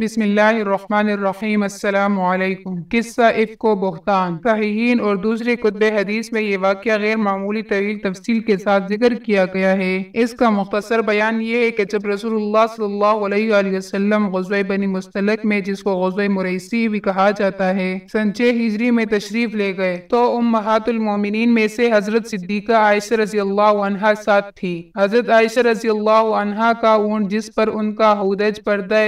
बसमिल्लाम किस्सा इफ़को बहतान सहीन और दूसरे कुतब हदीस में ये वाक़ गैर मामूली तवील तफसील के साथ जिक्र किया गया है इसका मुख्तर बयान ये है कि जब रसूलुल्लाह सल्लल्लाहु अलैहि वसल्लम गजवा बनी मुस्तलक में जिसको गजवा मुरैसी भी कहा जाता है संचय हिजरी में तशरीफ ले गए तो उम्मातुलमोमिन में से हजरत सिद्दीका आयशा रजी अल्लाह साथ थी हजरत आयशा रजी अल्लाह का ऊँट जिस पर उनका हदज पर्दा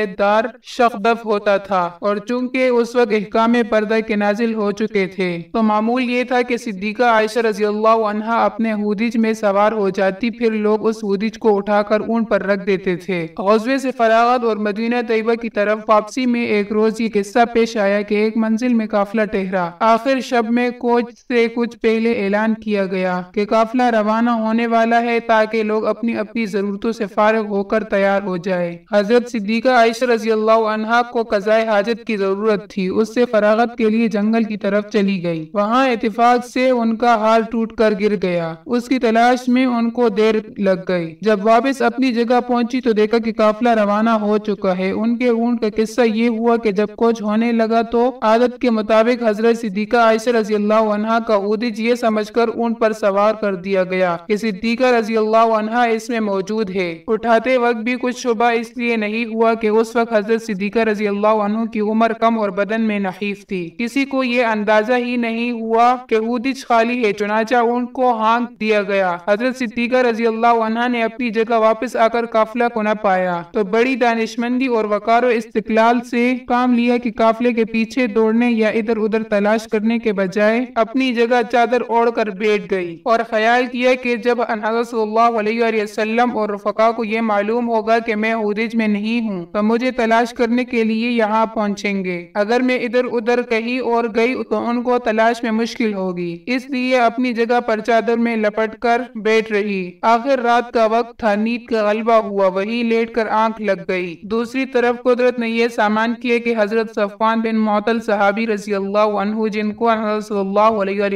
शखदफ होता था और चूंकि उस वक्त अहकाम पर्दा के नाजिल हो चुके थे तो मामूल ये था कि सिद्दीका आयशा रजी अल्लाह अपने हुदिज में सवार हो जाती फिर लोग उस हुदिज को उठाकर ऊन पर रख देते थे गजबे से फरागत और मदीना तयबा की तरफ वापसी में एक रोज ये किस्सा पेश आया कि एक मंजिल में काफिला ठहरा आखिर शब में कोच से कुछ पहले ऐलान किया गया कि काफिला रवाना होने वाला है ताकि लोग अपनी अपनी जरूरतों से फारग होकर तैयार हो जाए हजरत सिद्दीका आयशा रजी अल्लाह अनहा को कजाय हाजत की जरूरत थी उससे फरागत के लिए जंगल की तरफ चली गई वहाँ इतफाक से उनका हाल टूट कर गिर गया उसकी तलाश में उनको देर लग गई जब वापस अपनी जगह पहुंची तो देखा कि काफिला रवाना हो चुका है उनके ऊँट का किस्सा ये हुआ कि जब कोच होने लगा तो आदत के मुताबिक हजरत सिद्दीका आयशा रजी अल्लाह का उदिज ये समझ कर ऊँट पर सवार कर दिया गया की सिद्दीका रजी अल्लाह इसमें मौजूद है उठाते वक्त भी कुछ शुबा इसलिए नहीं हुआ की उस वक्त हजरत सिद्दीक रजी अल्लाह की उम्र कम और बदन में नहीफ थी किसी को ये अंदाजा ही नहीं हुआ कि उदिज खाली है चुनाचा उनको हाँक दिया गया हजरत सिद्दीक रजी अल्लाह ने अपनी जगह वापस आकर काफिला को न पाया तो बड़ी दानिशमंदी और वकार इस्तेकलाल से काम लिया की काफिले के पीछे दौड़ने या इधर उधर तलाश करने के बजाय अपनी जगह चादर ओढ़ कर बैठ गयी और ख्याल किया कि जब वसल्लम और रफका को ये मालूम होगा की मैं उदिज में नहीं हूँ तो मुझे तलाश कर करने के लिए यहाँ पहुँचेंगे अगर मैं इधर उधर कहीं और गई तो उनको तलाश में मुश्किल होगी इसलिए अपनी जगह पर चादर में लपट कर बैठ रही आखिर रात का वक्त था नींद का गलबा हुआ वही लेट कर आँख लग गई दूसरी तरफ कुदरत ने यह सामान किया कि हजरत सफान बिन मोतल साहबी रजी अल्लाह जिनको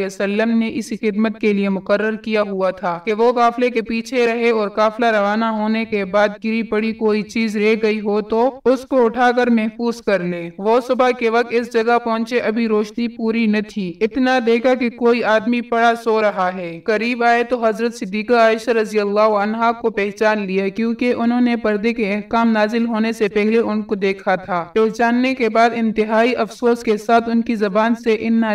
वसल्लम ने इस खिदमत के लिए मुकर किया हुआ था की वो काफिले के पीछे रहे और काफिला रवाना होने के बाद गिरी पड़ी कोई चीज रह गई हो तो उसको उठा उठाकर महफूज कर ले वो सुबह के वक्त इस जगह पहुँचे अभी रोशनी पूरी न थी इतना देखा की कोई आदमी पड़ा सो रहा है करीब आए तो हजरत सिद्दीका आयशा रजी अल्लाह को पहचान लिया क्यूँकी उन्होंने पर्दे के अहकाम नाजिल होने से पहले उनको देखा था जानने के बाद इंतहाई अफसोस के साथ उनकी जबान से इन्ना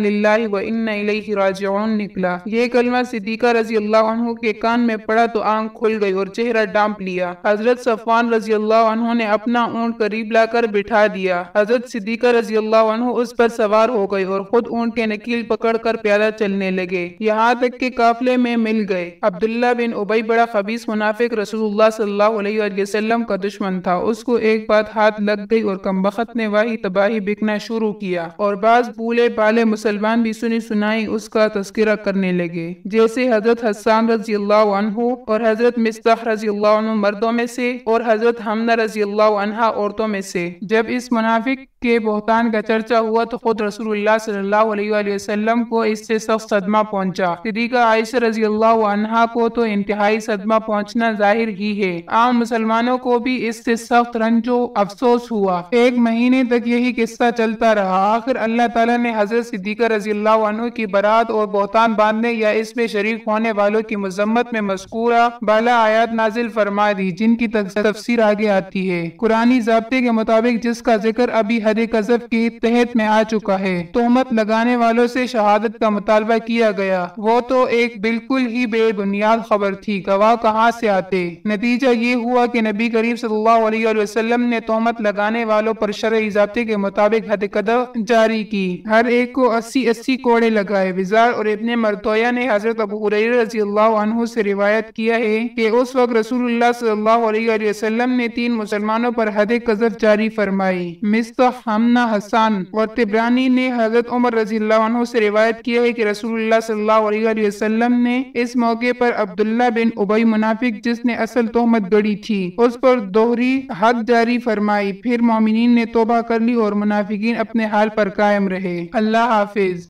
व इन्ना निकला ये कलमा सिद्दीका रजी अल्लाह के कान में पड़ा तो आंख खुल गई और चेहरा डांप लिया हजरत सफान रजी अल्लाह ने अपना ऊँट करीब ला कर बिठा दिया हजरत सिद्दीकर रजी अल्लाह उस पर सवार हो गए और खुद ऊँट के नकील पकड़ कर प्यादा चलने लगे यहाँ तक के काफले में मिल गए अब्दुल्ला बिन उबई बड़ा खबीस मुनाफिक रसूल सल्लाम का दुश्मन था उसको एक बात हाथ लग गई और कमबख्त ने वाही तबाही बिकना शुरू किया और बाज बूले बाले मुसलमान भी सुनी सुनाई उसका तस्करा करने लगे जैसे हजरत हसान रजी अल्लाह और हजरत मिस्ताह रजी अल्लाह मर्दों में से और हजरत हमना रजी अल्लाह औरतों में से जब इस मुनाफिक के बहतान का चर्चा हुआ तो खुद रसूलुल्लाह सल्लल्लाहो अलैहि वसल्लम को इससे सख्त सदमा पहुंचा। सदीका आयशा रजी अल्लाह को तो इंतहाई सदमा पहुंचना जाहिर ही है आम मुसलमानों को भी इससे सख्त रंजो अफसोस हुआ एक महीने तक यही किस्सा चलता रहा आखिर अल्लाह तला ने हजरत सिद्दीका रजी अल्लाह की बरात और बहतान बांधने या इसमें शरीक होने वालों की मजम्मत में मस्कूरा बाला आयात नाजिल फरमा दी जिनकी तफसीर आगे आती है कुरानी जबते के मुताबिक जिसका जिक्र अभी हर कजब के तहत में आ चुका है तोहमत लगाने वालों से शहादत का मुतालबा किया गया वो तो एक बिल्कुल ही बेबुनियाद खबर थी गवाह कहाँ से आते नतीजा ये हुआ की नबी करीब सल्लाम ने तोहमत लगाने वालों पर शर इजाते के मुताबिक हद कदम जारी की हर एक को अस्सी अस्सी कोड़े लगाए विजार और इतने मरतोया ने हजरत अबूर हुरैरा से रिवायत किया है कि उस वक्त रसूल सल्लाम ने तीन मुसलमानों पर हद कजफ जारी जारी फरमाई मिस्ता हमना हसन और तिब्रानी ने हजरत उमर रजी से रिवायत किया है कि रसूल ने इस मौके पर अब्दुल्ला बिन उबई मुनाफिक जिसने असल तोहमत गढ़ी थी उस पर दोहरी हद जारी फरमाई फिर मोमिन ने तोबा कर ली और मुनाफिक अपने हाल पर कायम रहे अल्लाह हाफिज